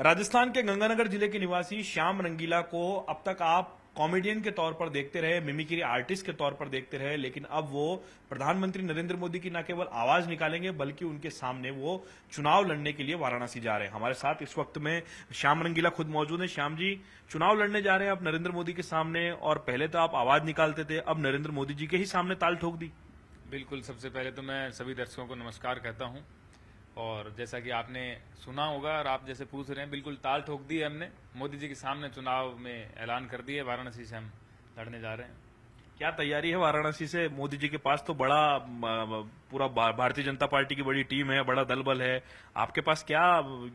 राजस्थान के गंगानगर जिले के निवासी श्याम रंगीला को अब तक आप कॉमेडियन के तौर पर देखते रहे मिमिक्री आर्टिस्ट के तौर पर देखते रहे लेकिन अब वो प्रधानमंत्री नरेंद्र मोदी की न केवल आवाज निकालेंगे बल्कि उनके सामने वो चुनाव लड़ने के लिए वाराणसी जा रहे हैं हमारे साथ इस वक्त में श्याम रंगीला खुद मौजूद है श्याम जी चुनाव लड़ने जा रहे हैं अब नरेंद्र मोदी के सामने और पहले तो आप आवाज निकालते थे अब नरेंद्र मोदी जी के ही सामने ताल ठोक दी बिल्कुल सबसे पहले तो मैं सभी दर्शकों को नमस्कार कहता हूँ और जैसा कि आपने सुना होगा और आप जैसे पूछ रहे हैं बिल्कुल ताल ठोक दी है हमने मोदी जी के सामने चुनाव में ऐलान कर दिए वाराणसी से हम लड़ने जा रहे हैं क्या तैयारी है वाराणसी से मोदी जी के पास तो बड़ा पूरा भारतीय जनता पार्टी की बड़ी टीम है बड़ा दल बल है आपके पास क्या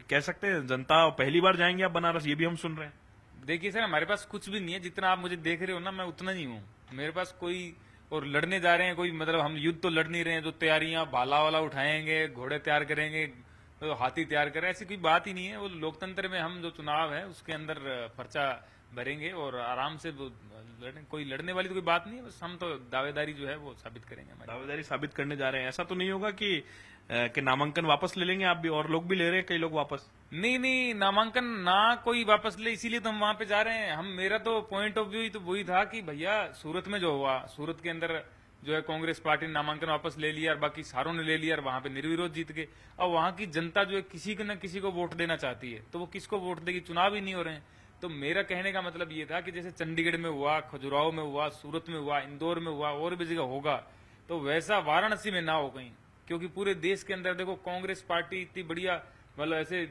कह सकते हैं जनता पहली बार जाएंगे आप बनारस ये भी हम सुन रहे हैं देखिए सर हमारे पास कुछ भी नहीं है जितना आप मुझे देख रहे हो ना मैं उतना ही हूँ मेरे पास कोई और लड़ने जा रहे हैं कोई मतलब हम युद्ध तो लड़ नहीं रहे हैं तो तैयारियां भाला वाला उठाएंगे घोड़े तैयार करेंगे तो हाथी तैयार करें ऐसी कोई बात ही नहीं है वो लोकतंत्र में हम जो चुनाव है उसके अंदर पर्चा भरेंगे और आराम से वो लड़ने, कोई लड़ने वाली तो कोई बात नहीं है बस हम तो दावेदारी जो है वो साबित करेंगे दावेदारी साबित करने जा रहे हैं ऐसा तो नहीं होगा कि कि नामांकन वापस ले लेंगे आप भी और लोग भी ले रहे हैं कई लोग वापस नहीं नहीं नामांकन ना कोई वापस ले इसीलिए तो हम वहां पे जा रहे हैं हम मेरा तो पॉइंट ऑफ व्यू तो वही था कि भैया सूरत में जो हुआ सूरत के अंदर जो है कांग्रेस पार्टी ने नामांकन वापस ले लिया और बाकी सारों ने ले लिया और वहां पे निर्विरोध जीत गए और वहां की जनता जो है किसी को न किसी को वोट देना चाहती है तो वो किसको वोट देगी चुनाव ही नहीं हो रहे हैं तो मेरा कहने का मतलब ये था कि जैसे चंडीगढ़ में हुआ खजुराहो में हुआ सूरत में हुआ इंदौर में हुआ और भी जगह होगा तो वैसा वाराणसी में ना हो कहीं क्योंकि पूरे देश के अंदर देखो कांग्रेस पार्टी इतनी बढ़िया मतलब ऐसे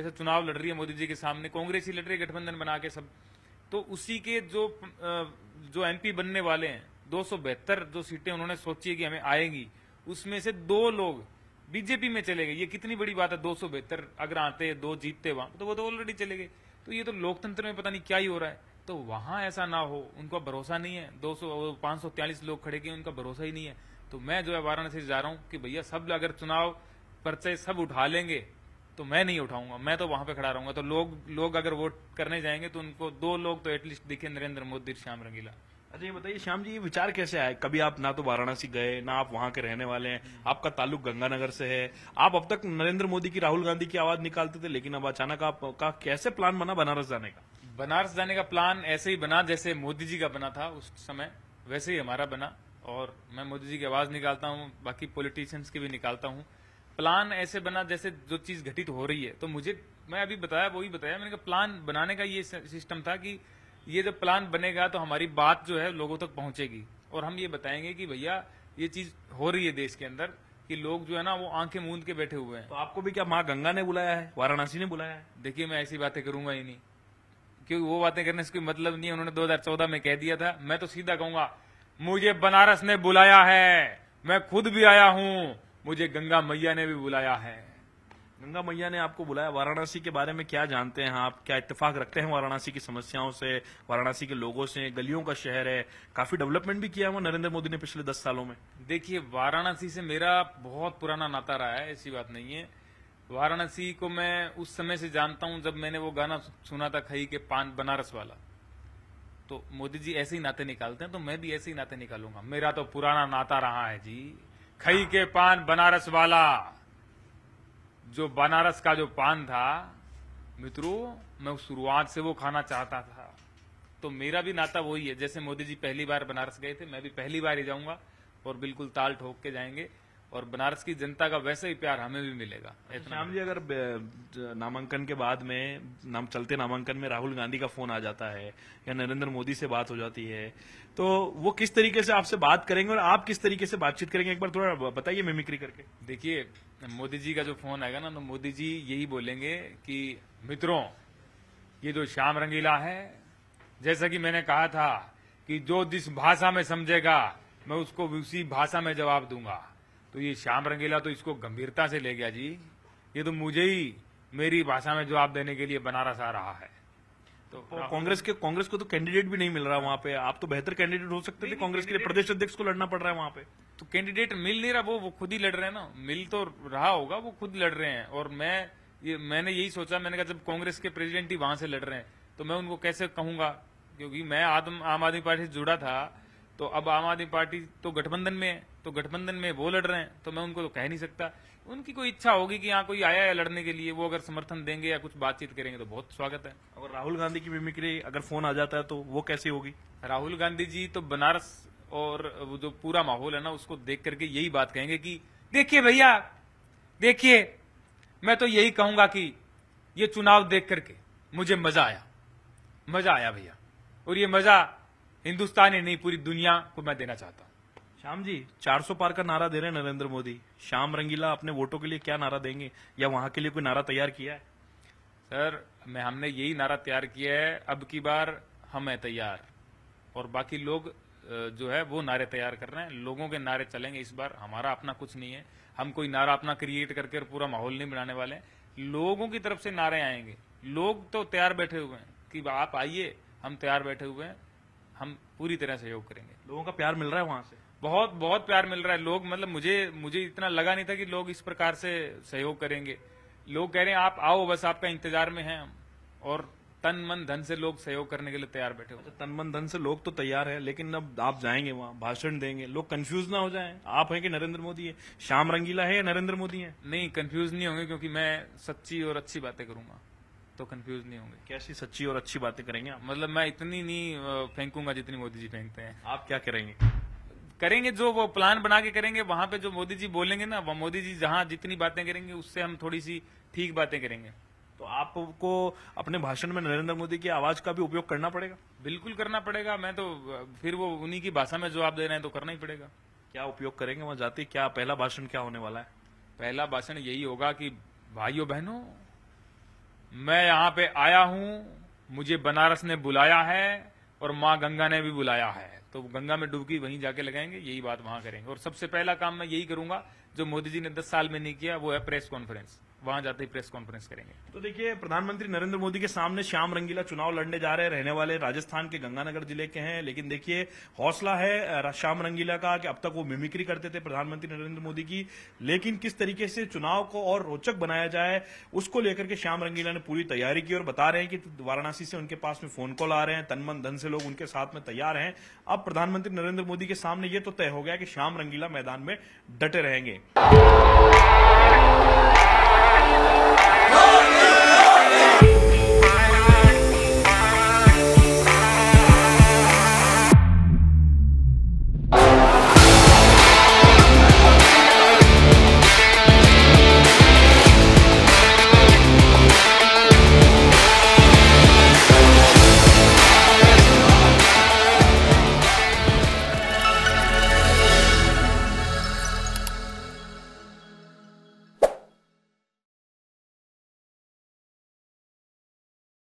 ऐसे चुनाव लड़ रही है मोदी जी के सामने कांग्रेस ही लड़ रही है गठबंधन बना के सब तो उसी के जो जो एमपी बनने वाले हैं दो जो सीटें उन्होंने सोची है कि हमें आएगी उसमें से दो लोग बीजेपी में चले गए ये कितनी बड़ी बात है दो अगर आते दो जीतते वहां तो वो तो ऑलरेडी चले गए तो ये तो लोकतंत्र में पता नहीं क्या ही हो रहा है तो वहां ऐसा ना हो उनका भरोसा नहीं है दो सौ पांच सौ लोग खड़े किए उनका भरोसा ही नहीं है तो मैं जो है वाराणसी जा रहा हूं कि भैया सब अगर चुनाव पर्चे सब उठा लेंगे तो मैं नहीं उठाऊंगा मैं तो वहां पे खड़ा रहूंगा तो लोग लोग अगर वोट करने जाएंगे तो उनको दो लोग तो एटलीस्ट दिखे नरेंद्र मोदी श्याम रंगीला अच्छा ये बताइए श्याम जी ये विचार कैसे आए कभी आप ना तो वाराणसी गए ना आप वहां के रहने वाले हैं आपका ताल्लुक गंगानगर से है आप अब तक नरेंद्र मोदी की राहुल गांधी की आवाज निकालते थे लेकिन अब अचानक आपका कैसे प्लान बना बनारस जाने का बनारस जाने का प्लान ऐसे ही बना जैसे मोदी जी का बना था उस समय वैसे ही हमारा बना और मैं मोदी जी की आवाज निकालता हूँ बाकी पॉलिटिशियंस की भी निकालता हूँ प्लान ऐसे बना जैसे जो चीज घटित हो रही है तो मुझे मैं अभी बताया वही बताया मैंने कहा प्लान बनाने का ये सिस्टम था कि ये जब प्लान बनेगा तो हमारी बात जो है लोगों तक पहुंचेगी और हम ये बताएंगे कि भैया ये चीज हो रही है देश के अंदर कि लोग जो है ना वो आंखें मूंद के बैठे हुए हैं तो आपको भी क्या माँ गंगा ने बुलाया है वाराणसी ने बुलाया है देखिए मैं ऐसी बातें करूंगा ही नहीं क्योंकि वो बातें करने से कोई मतलब नहीं है उन्होंने 2014 में कह दिया था मैं तो सीधा कहूंगा मुझे बनारस ने बुलाया है मैं खुद भी आया हूं मुझे गंगा मैया ने भी बुलाया है गंगा मैया ने आपको बुलाया वाराणसी के बारे में क्या जानते हैं आप क्या इत्तेफाक रखते हैं वाराणसी की समस्याओं से वाराणसी के लोगों से गलियों का शहर है काफी डेवलपमेंट भी किया हुआ नरेंद्र मोदी ने पिछले दस सालों में देखिए वाराणसी से मेरा बहुत पुराना नाता रहा है ऐसी बात नहीं है वाराणसी को मैं उस समय से जानता हूं जब मैंने वो गाना सुना था खई के पान बनारस वाला तो मोदी जी ऐसे ही नाते निकालते हैं तो मैं भी ऐसे ही नाते निकालूंगा मेरा तो पुराना नाता रहा है जी खई के पान बनारस वाला जो बनारस का जो पान था मित्रों मैं शुरुआत से वो खाना चाहता था तो मेरा भी नाता वही है जैसे मोदी जी पहली बार बनारस गए थे मैं भी पहली बार ही जाऊंगा और बिल्कुल ताल ठोक के जाएंगे और बनारस की जनता का वैसे ही प्यार हमें भी मिलेगा अच्छा, श्याम जी अगर नामांकन के बाद में नाम चलते नामांकन में राहुल गांधी का फोन आ जाता है या नरेंद्र मोदी से बात हो जाती है तो वो किस तरीके से आपसे बात करेंगे और आप किस तरीके से बातचीत करेंगे एक बार थोड़ा बताइए मिमिक्री करके देखिए मोदी जी का जो फोन आएगा ना तो मोदी जी यही बोलेंगे कि मित्रों ये जो श्याम रंगीला है जैसा कि मैंने कहा था कि जो जिस भाषा में समझेगा मैं उसको उसी भाषा में जवाब दूंगा तो ये श्याम रंगीला तो इसको गंभीरता से ले गया जी ये तो मुझे ही मेरी भाषा में जवाब देने के लिए बनारस आ रहा है तो कांग्रेस के कांग्रेस को तो कैंडिडेट भी नहीं मिल रहा वहां पे आप तो बेहतर कैंडिडेट हो सकते थे कांग्रेस के लिए प्रदेश अध्यक्ष को लड़ना पड़ रहा है वहां पे तो कैंडिडेट मिल नहीं रहा वो वो खुद ही लड़ रहे हैं ना मिल तो रहा होगा वो खुद लड़ रहे हैं और मैं ये मैंने यही सोचा मैंने कहा जब कांग्रेस के प्रेसिडेंट ही वहां से लड़ रहे हैं तो मैं उनको कैसे कहूंगा क्योंकि मैं आदम आम आदमी पार्टी से जुड़ा था तो अब आम आदमी पार्टी तो गठबंधन में है तो गठबंधन में वो लड़ रहे हैं तो मैं उनको तो कह नहीं सकता उनकी कोई इच्छा होगी कि यहाँ कोई आया है लड़ने के लिए वो अगर समर्थन देंगे या कुछ बातचीत करेंगे तो बहुत स्वागत है और राहुल गांधी की मिमिक्री अगर फोन आ जाता है तो वो कैसी होगी राहुल गांधी जी तो बनारस और वो जो पूरा माहौल है ना उसको देख करके यही बात कहेंगे कि देखिए भैया देखिए मैं तो यही कहूंगा कि ये चुनाव देख करके मुझे मजा आया मजा आया भैया और ये मजा हिंदुस्तान ही नहीं पूरी दुनिया को मैं देना चाहता हूँ श्याम जी 400 पार का नारा दे रहे हैं नरेंद्र मोदी श्याम रंगीला अपने वोटों के लिए क्या नारा देंगे या वहां के लिए कोई नारा तैयार किया है सर मैं हमने यही नारा तैयार किया है अब की बार हम है तैयार और बाकी लोग जो है वो नारे तैयार कर रहे हैं लोगों के नारे चलेंगे इस बार हमारा अपना कुछ नहीं है हम कोई नारा अपना क्रिएट करके पूरा माहौल नहीं बनाने वाले लोगों की तरफ से नारे आएंगे लोग तो तैयार बैठे हुए हैं कि आप आइए हम तैयार बैठे हुए हैं हम पूरी तरह सहयोग करेंगे लोगों का प्यार मिल रहा है वहां से बहुत बहुत प्यार मिल रहा है लोग मतलब मुझे मुझे इतना लगा नहीं था कि लोग इस प्रकार से सहयोग करेंगे लोग कह रहे हैं आप आओ बस आपका इंतजार में है और तन मन धन से लोग सहयोग करने के लिए तैयार बैठे हुए तन मन धन से लोग तो तैयार है लेकिन अब आप जाएंगे वहाँ भाषण देंगे लोग कंफ्यूज ना हो जाए आप हैं कि नरेंद्र मोदी है श्याम रंगीला है या नरेंद्र मोदी है नहीं कंफ्यूज नहीं होंगे क्योंकि मैं सच्ची और अच्छी बातें करूंगा तो कंफ्यूज नहीं होंगे कैसी सच्ची और अच्छी बातें करेंगे आप मतलब मैं इतनी नहीं फेंकूंगा जितनी मोदी जी फेंकते हैं आप क्या करेंगे करेंगे जो वो प्लान बना के करेंगे वहां पे जो मोदी जी बोलेंगे ना वह मोदी जी जहां जितनी बातें करेंगे उससे हम थोड़ी सी ठीक बातें करेंगे तो आपको अपने भाषण में नरेंद्र मोदी की आवाज का भी उपयोग करना पड़ेगा बिल्कुल करना पड़ेगा मैं तो फिर वो उन्हीं की भाषा में जवाब दे रहे हैं तो करना ही पड़ेगा क्या उपयोग करेंगे वहां जाते क्या पहला भाषण क्या होने वाला है पहला भाषण यही होगा कि भाइयों बहनों मैं यहाँ पे आया हूँ मुझे बनारस ने बुलाया है और माँ गंगा ने भी बुलाया है तो गंगा में डूबकी वहीं जाके लगाएंगे यही बात वहां करेंगे और सबसे पहला काम मैं यही करूंगा जो मोदी जी ने दस साल में नहीं किया वो है प्रेस कॉन्फ्रेंस वहां जाते ही प्रेस कॉन्फ्रेंस करेंगे तो देखिए प्रधानमंत्री नरेंद्र मोदी के सामने श्याम रंगीला चुनाव लड़ने जा रहे रहने वाले राजस्थान के गंगानगर जिले के हैं लेकिन देखिए हौसला है श्याम रंगीला का कि अब तक वो मिमिक्री करते थे प्रधानमंत्री नरेंद्र मोदी की लेकिन किस तरीके से चुनाव को और रोचक बनाया जाए उसको लेकर के श्याम रंगीला ने पूरी तैयारी की और बता रहे हैं कि वाराणसी से उनके पास में फोन कॉल आ रहे हैं तनमन धन से लोग उनके साथ में तैयार हैं अब प्रधानमंत्री नरेंद्र मोदी के सामने ये तो तय हो गया कि श्याम रंगीला मैदान में डटे रहेंगे